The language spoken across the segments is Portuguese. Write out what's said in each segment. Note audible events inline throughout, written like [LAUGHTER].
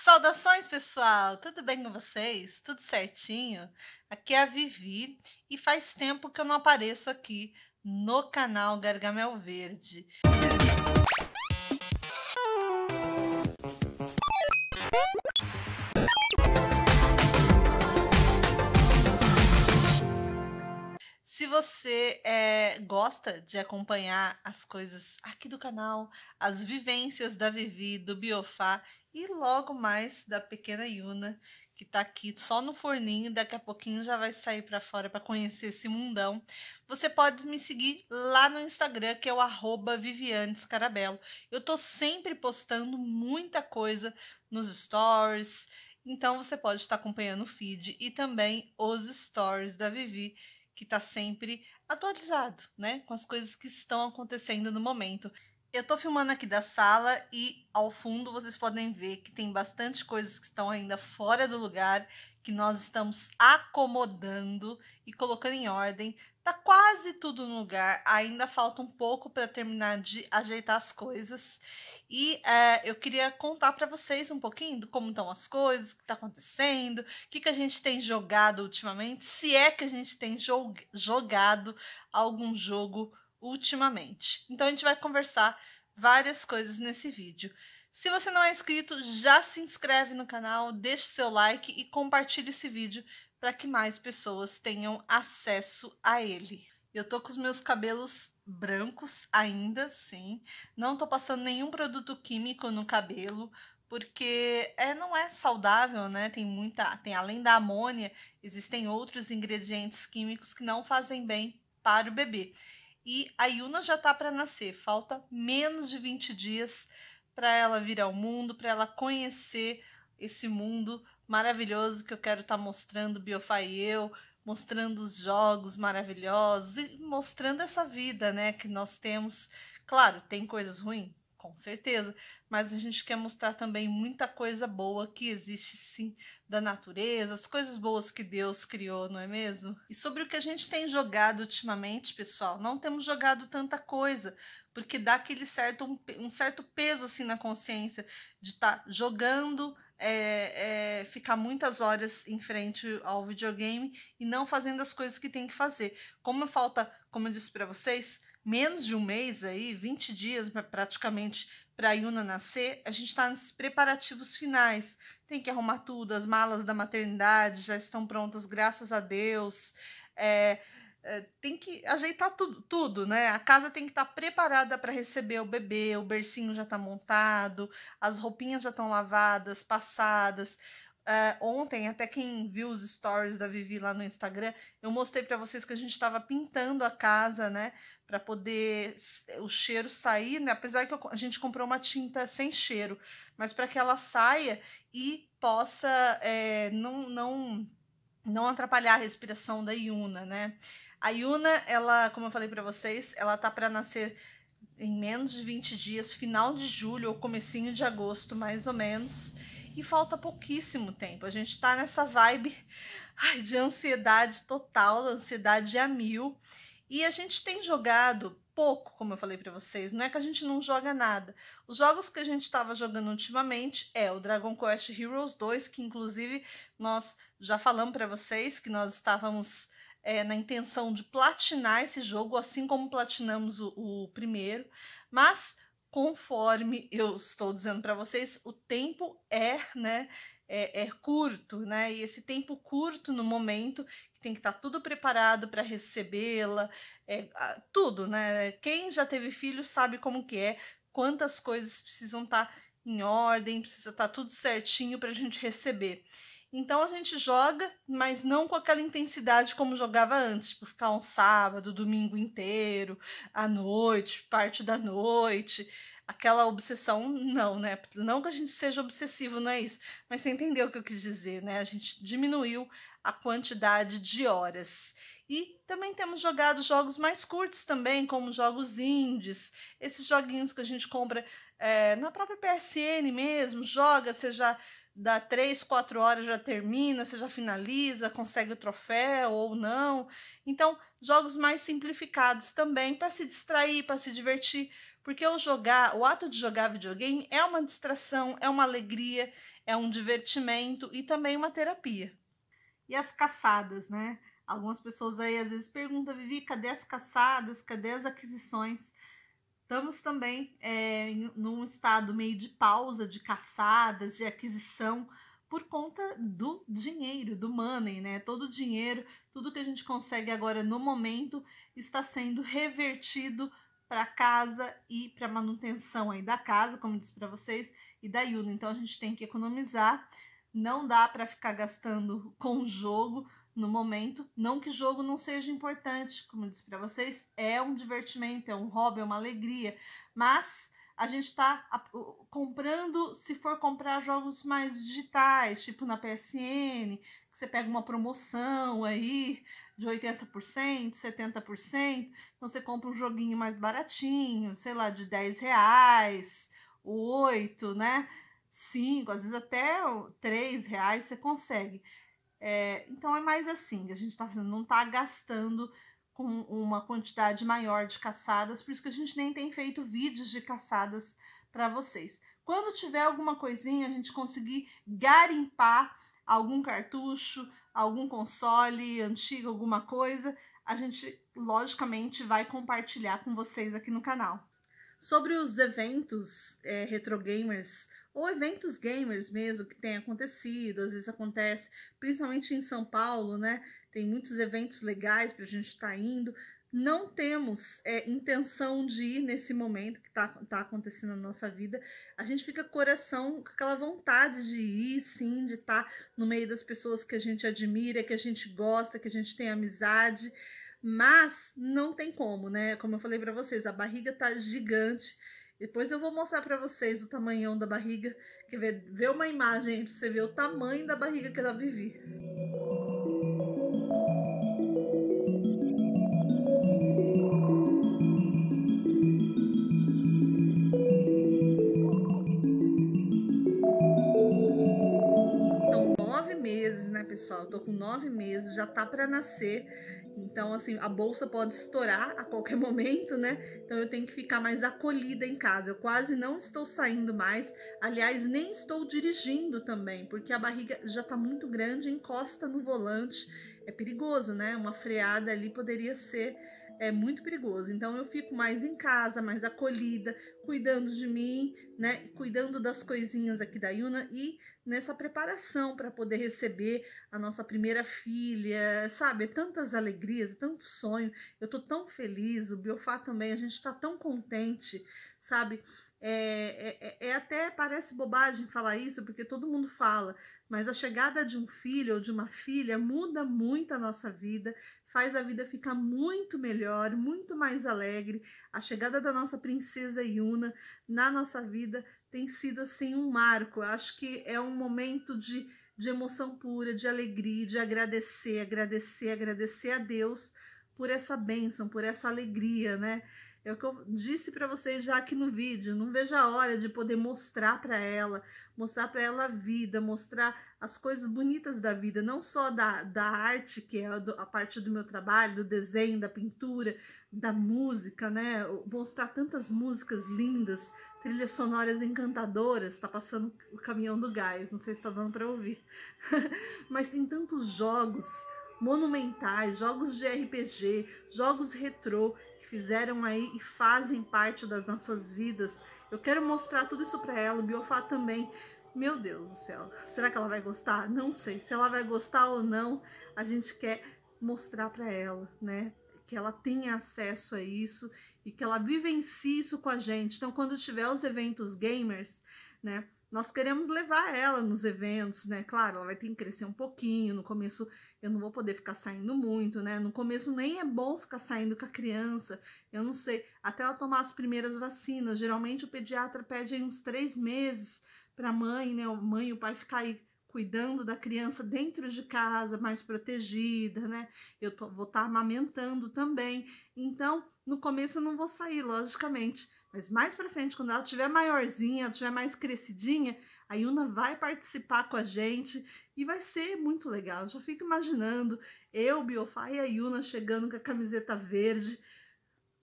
Saudações, pessoal! Tudo bem com vocês? Tudo certinho? Aqui é a Vivi e faz tempo que eu não apareço aqui no canal Gargamel Verde. você é, gosta de acompanhar as coisas aqui do canal, as vivências da Vivi, do Biofá e logo mais da pequena Yuna, que tá aqui só no forninho, daqui a pouquinho já vai sair para fora para conhecer esse mundão. Você pode me seguir lá no Instagram, que é o arroba Viviane Scarabello. Eu tô sempre postando muita coisa nos stories, então você pode estar acompanhando o feed e também os stories da Vivi que está sempre atualizado, né? Com as coisas que estão acontecendo no momento. Eu estou filmando aqui da sala e ao fundo vocês podem ver que tem bastante coisas que estão ainda fora do lugar, que nós estamos acomodando e colocando em ordem Tá quase tudo no lugar, ainda falta um pouco para terminar de ajeitar as coisas. E é, eu queria contar para vocês um pouquinho de como estão as coisas, o que está acontecendo, o que, que a gente tem jogado ultimamente, se é que a gente tem jogado algum jogo ultimamente. Então a gente vai conversar várias coisas nesse vídeo. Se você não é inscrito, já se inscreve no canal, deixe seu like e compartilhe esse vídeo para que mais pessoas tenham acesso a ele. Eu tô com os meus cabelos brancos ainda, sim. Não tô passando nenhum produto químico no cabelo, porque é, não é saudável, né? Tem muita, tem além da amônia, existem outros ingredientes químicos que não fazem bem para o bebê. E a Yuna já tá para nascer, falta menos de 20 dias para ela vir ao mundo, para ela conhecer esse mundo maravilhoso que eu quero estar tá mostrando Biofá e eu, mostrando os jogos maravilhosos e mostrando essa vida, né, que nós temos. Claro, tem coisas ruins, com certeza, mas a gente quer mostrar também muita coisa boa que existe sim da natureza, as coisas boas que Deus criou, não é mesmo? E sobre o que a gente tem jogado ultimamente, pessoal, não temos jogado tanta coisa, porque dá aquele certo um, um certo peso assim na consciência de estar tá jogando é, é, ficar muitas horas em frente ao videogame e não fazendo as coisas que tem que fazer. Como falta, como eu disse para vocês, menos de um mês aí, 20 dias praticamente para a Yuna nascer, a gente está nos preparativos finais. Tem que arrumar tudo, as malas da maternidade já estão prontas, graças a Deus. É, eh, tem que ajeitar tudo, tudo, né? A casa tem que estar tá preparada para receber o bebê, o bercinho já está montado, as roupinhas já estão lavadas, passadas. Uh, ontem, até quem viu os stories da Vivi lá no Instagram, eu mostrei para vocês que a gente estava pintando a casa, né? Para poder o cheiro sair, né? Apesar que a gente comprou uma tinta sem cheiro, mas para que ela saia e possa é, não, não, não atrapalhar a respiração da Yuna, né? A Yuna, ela, como eu falei para vocês, ela tá para nascer em menos de 20 dias, final de julho ou comecinho de agosto, mais ou menos. E falta pouquíssimo tempo. A gente tá nessa vibe [LAUGHS] ai, de ansiedade total, ansiedade a mil. E a gente tem jogado pouco, como eu falei para vocês. Não é que a gente não joga nada. Os jogos que a gente estava jogando ultimamente é o Dragon Quest Heroes 2, que inclusive nós já falamos para vocês que nós estávamos é, na intenção de platinar esse jogo, assim como platinamos o, o primeiro, mas conforme eu estou dizendo para vocês, o tempo é, né, é, é, curto, né? E esse tempo curto no momento que tem que estar tá tudo preparado para recebê-la, é, tudo, né? Quem já teve filho sabe como que é, quantas coisas precisam estar tá em ordem, precisa estar tá tudo certinho para a gente receber. Então a gente joga, mas não com aquela intensidade como jogava antes, tipo ficar um sábado, domingo inteiro, à noite, parte da noite. Aquela obsessão, não, né? Não que a gente seja obsessivo, não é isso. Mas você entendeu o que eu quis dizer, né? A gente diminuiu a quantidade de horas. E também temos jogado jogos mais curtos também, como jogos indies, esses joguinhos que a gente compra é, na própria PSN mesmo, joga, seja já dá três, quatro horas, já termina, você já finaliza, consegue o troféu ou não. Então, jogos mais simplificados também, para se distrair, para se divertir, porque o jogar, o ato de jogar videogame é uma distração, é uma alegria, é um divertimento e também uma terapia. E as caçadas, né? Algumas pessoas aí às vezes perguntam, Vivi, cadê as caçadas? Cadê as aquisições? Estamos também é, num estado meio de pausa, de caçadas, de aquisição, por conta do dinheiro, do money, né? Todo o dinheiro, tudo que a gente consegue agora no momento está sendo revertido para casa e para manutenção aí da casa, como disse para vocês, e da Yuna. Então a gente tem que economizar, não dá para ficar gastando com jogo, no momento. Não que jogo não seja importante, como eu disse para vocês, é um divertimento, é um hobby, é uma alegria, mas a gente está comprando, se for comprar jogos mais digitais, tipo na PSN, que você pega uma promoção aí de 80%, 70%, então você compra um joguinho mais baratinho, sei lá, de 10 reais, 8, né? 5, às vezes até 3 reais você consegue. É, então é mais assim a gente está fazendo, não está gastando com uma quantidade maior de caçadas, por isso que a gente nem tem feito vídeos de caçadas para vocês. Quando tiver alguma coisinha, a gente conseguir garimpar algum cartucho, algum console antigo, alguma coisa, a gente logicamente vai compartilhar com vocês aqui no canal sobre os eventos é, gamers ou eventos gamers mesmo que tem acontecido, às vezes acontece, principalmente em São Paulo, né? Tem muitos eventos legais para a gente estar tá indo. Não temos é, intenção de ir nesse momento que está tá acontecendo na nossa vida. A gente fica coração com aquela vontade de ir, sim, de estar tá no meio das pessoas que a gente admira, que a gente gosta, que a gente tem amizade mas não tem como, né? Como eu falei para vocês, a barriga tá gigante. Depois eu vou mostrar para vocês o tamanhão da barriga. Quer ver? Vê uma imagem para você ver o tamanho da barriga que ela vive. Então, nove meses, né, pessoal? Eu tô com nove meses, já tá para nascer. Então, assim, a bolsa pode estourar a qualquer [LAUGHS] momento, né? Então eu tenho que ficar mais acolhida em casa. Eu quase não estou saindo mais. Aliás, nem estou dirigindo também, porque a barriga já está muito grande, encosta no volante. É perigoso, né? Uma freada ali poderia ser é muito perigoso. Então eu fico mais em casa, mais acolhida, cuidando de mim, né? Cuidando das coisinhas aqui da Yuna e nessa preparação para poder receber a nossa primeira filha, sabe? É tantas alegrias, é tanto sonho. Eu tô tão feliz, o Biofá também, a gente tá tão contente, sabe? É, é, é, é, até parece bobagem falar isso, porque todo mundo fala, mas a chegada de um filho ou de uma filha muda muito a nossa vida, faz a vida ficar muito melhor, muito mais alegre. A chegada da nossa princesa Yuna na nossa vida tem sido assim um marco. Eu acho que é um momento de, de emoção pura, de alegria, de agradecer, agradecer, agradecer a Deus por essa bênção, por essa alegria, né? É o que eu disse para vocês já aqui no vídeo. Não vejo a hora de poder mostrar para ela, mostrar para ela a vida, mostrar as coisas bonitas da vida, não só da, da arte, que é a, parte do meu trabalho, do desenho, da pintura, da música, né? Mostrar tantas músicas lindas, trilhas sonoras encantadoras. Tá passando o caminhão do gás, não sei se tá dando para ouvir. [LAUGHS] Mas tem tantos jogos monumentais, jogos de RPG, jogos retrô que fizeram aí e fazem parte das nossas vidas. Eu quero mostrar tudo isso para ela, o Biofá também. Meu Deus do céu, será que ela vai gostar? Não sei. Se ela vai gostar ou não, a gente quer mostrar para ela, né? Que ela tenha acesso a isso e que ela vivencie isso com a gente. Então, quando tiver os eventos gamers, né? nós queremos levar ela nos eventos, né? Claro, ela vai ter que crescer um pouquinho. No começo eu não vou poder ficar saindo muito, né? No começo nem é bom ficar saindo com a criança. Eu não sei, até ela tomar as primeiras vacinas. Geralmente o pediatra pede aí uns três meses para a mãe, né? A mãe e o pai ficar aí cuidando da criança dentro de casa, mais protegida, né? Eu tô, vou estar tá amamentando também. Então, no começo eu não vou sair, logicamente mas mais para frente, quando ela tiver maiorzinha, tiver mais crescidinha, a Yuna vai participar com a gente e vai ser muito legal. Eu já fico imaginando eu, Biofá e a Yuna chegando com a camiseta verde,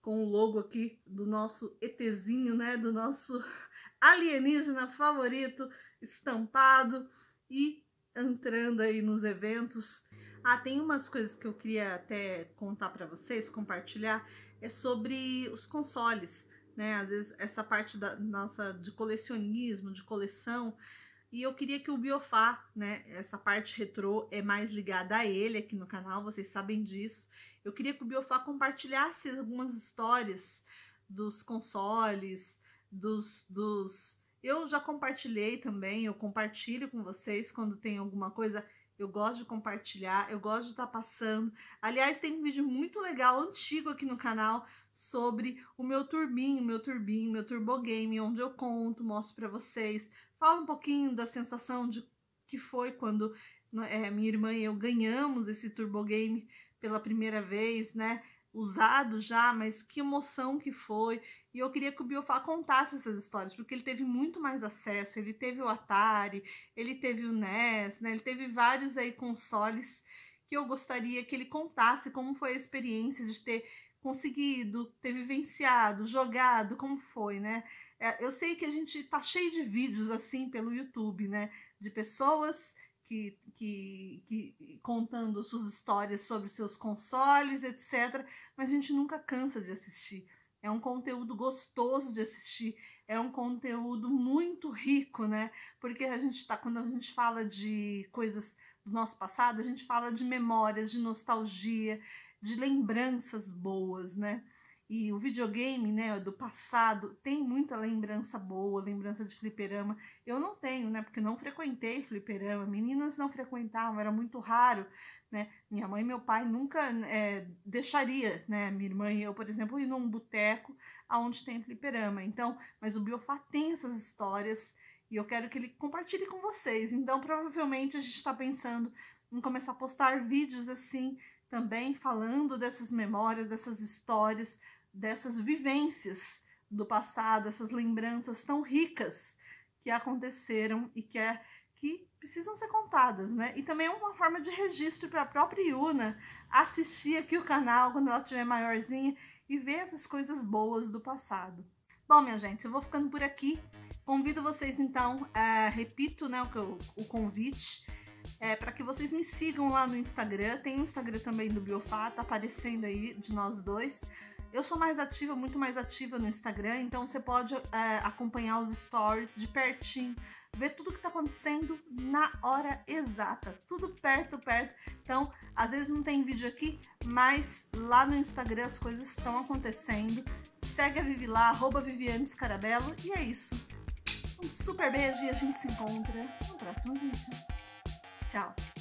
com o logo aqui do nosso ETzinho, né? Do nosso [LAUGHS] alienígena favorito estampado e entrando aí nos eventos. Ah, tem umas coisas que eu queria até contar para vocês, compartilhar, é sobre os consoles né? Às vezes essa parte da nossa de colecionismo, de coleção. E eu queria que o Biofá, né? Essa parte retrô é mais ligada a ele aqui no canal, vocês sabem disso. Eu queria que o Biofá compartilhasse algumas histórias dos consoles, dos, dos eu já compartilhei também, eu compartilho com vocês quando tem alguma coisa eu gosto de compartilhar, eu gosto de estar tá passando. Aliás, tem um vídeo muito legal, antigo aqui no canal, sobre o meu turbinho, meu turbinho, meu turbogame, onde eu conto, mostro para vocês. Falo um pouquinho da sensação de que foi quando né, é, minha irmã e eu ganhamos esse turbogame pela primeira vez, né? usado já, mas que emoção que foi. E eu queria que o Biofá contasse essas histórias, porque ele teve muito mais acesso, ele teve o Atari, ele teve o NES, né? Ele teve vários aí consoles que eu gostaria que ele contasse como foi a experiência de ter conseguido, ter vivenciado, jogado, como foi, né? É, eu sei que a gente tá cheio de vídeos assim pelo YouTube, né? De pessoas que, que, que contando suas histórias sobre seus consoles, etc. Mas a gente nunca cansa de assistir. É um conteúdo gostoso de assistir, é um conteúdo muito rico, né? Porque a gente tá, quando a gente fala de coisas do nosso passado, a gente fala de memórias, de nostalgia, de lembranças boas, né? E o videogame, né, do passado, tem muita lembrança boa, lembrança de fliperama. Eu não tenho, né, porque não frequentei fliperama. Meninas não frequentavam, era muito raro, né? Minha mãe e meu pai nunca é, deixaria, né, minha irmã e eu, por exemplo, ir num boteco aonde tem fliperama. Então, mas o Biofá tem essas histórias e eu quero que ele compartilhe com vocês. Então, provavelmente a gente está pensando em começar a postar vídeos assim também falando dessas memórias, dessas histórias, dessas vivências do passado, essas lembranças tão ricas que aconteceram e que, é, que precisam ser contadas, né? E também é uma forma de registro para a própria Yuna assistir aqui o canal quando ela estiver maiorzinha e ver essas coisas boas do passado. Bom, minha gente, eu vou ficando por aqui. Convido vocês então, eh, repito né, o, o convite é, para que vocês me sigam lá no Instagram. Tem o um Instagram também do Biofá, tá aparecendo aí de nós dois. Eu sou mais ativa, muito mais ativa no Instagram, então você pode é, acompanhar os stories de pertinho, ver tudo que tá acontecendo na hora exata, tudo perto, perto. Então, às vezes não tem vídeo aqui, mas lá no Instagram as coisas estão acontecendo. Segue a Vivi lá, arroba Viviane Scarabello, e é isso. Um super beijo e a gente se encontra no próximo vídeo. Tchau!